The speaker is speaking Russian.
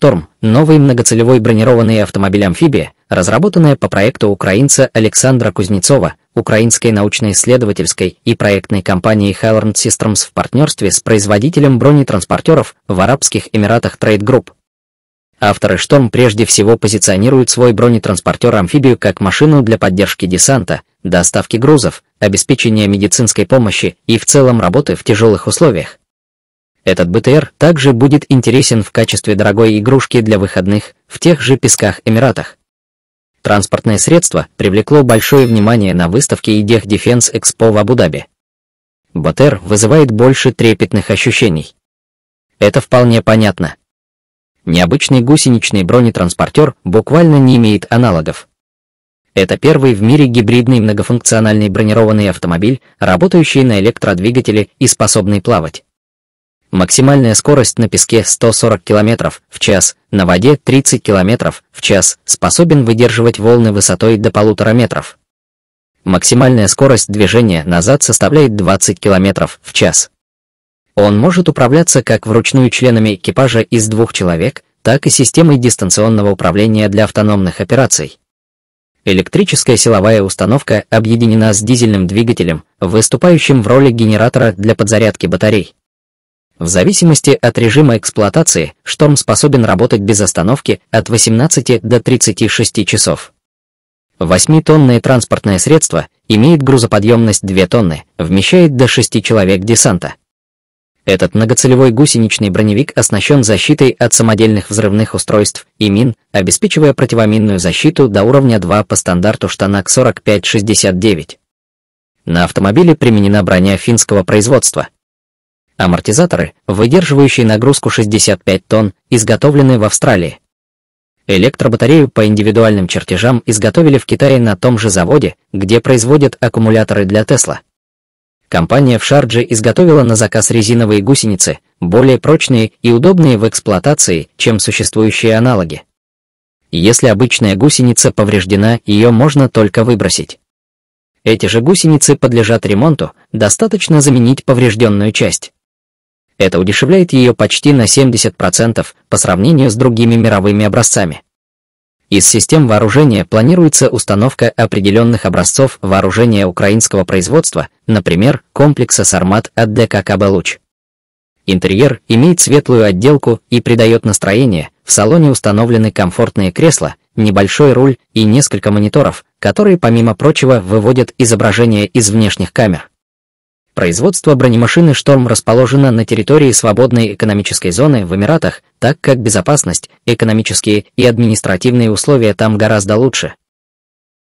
«Шторм» — новый многоцелевой бронированный автомобиль-амфибия, разработанная по проекту украинца Александра Кузнецова, украинской научно-исследовательской и проектной компании Hellern Systems в партнерстве с производителем бронетранспортеров в Арабских Эмиратах Trade Group. Авторы «Шторм» прежде всего позиционируют свой бронетранспортер-амфибию как машину для поддержки десанта, доставки грузов, обеспечения медицинской помощи и в целом работы в тяжелых условиях, этот БТР также будет интересен в качестве дорогой игрушки для выходных в тех же песках Эмиратах. Транспортное средство привлекло большое внимание на выставке Идех Defense Экспо в Абу-Даби. БТР вызывает больше трепетных ощущений. Это вполне понятно. Необычный гусеничный бронетранспортер буквально не имеет аналогов. Это первый в мире гибридный многофункциональный бронированный автомобиль, работающий на электродвигателе и способный плавать. Максимальная скорость на песке 140 км в час, на воде 30 км в час, способен выдерживать волны высотой до полутора метров. Максимальная скорость движения назад составляет 20 км в час. Он может управляться как вручную членами экипажа из двух человек, так и системой дистанционного управления для автономных операций. Электрическая силовая установка объединена с дизельным двигателем, выступающим в роли генератора для подзарядки батарей. В зависимости от режима эксплуатации шторм способен работать без остановки от 18 до 36 часов. Восьмитонное транспортное средство имеет грузоподъемность 2 тонны, вмещает до 6 человек десанта. Этот многоцелевой гусеничный броневик оснащен защитой от самодельных взрывных устройств и мин, обеспечивая противоминную защиту до уровня 2 по стандарту штанак 4569. На автомобиле применена броня финского производства – Амортизаторы, выдерживающие нагрузку 65 тонн, изготовлены в Австралии. Электробатарею по индивидуальным чертежам изготовили в Китае на том же заводе, где производят аккумуляторы для Тесла. Компания в Шардже изготовила на заказ резиновые гусеницы, более прочные и удобные в эксплуатации, чем существующие аналоги. Если обычная гусеница повреждена, ее можно только выбросить. Эти же гусеницы подлежат ремонту, достаточно заменить поврежденную часть. Это удешевляет ее почти на 70% по сравнению с другими мировыми образцами. Из систем вооружения планируется установка определенных образцов вооружения украинского производства, например, комплекса «Сармат» от ДККБ «Луч». Интерьер имеет светлую отделку и придает настроение, в салоне установлены комфортные кресла, небольшой руль и несколько мониторов, которые, помимо прочего, выводят изображение из внешних камер. Производство бронемашины «Шторм» расположено на территории свободной экономической зоны в Эмиратах, так как безопасность, экономические и административные условия там гораздо лучше.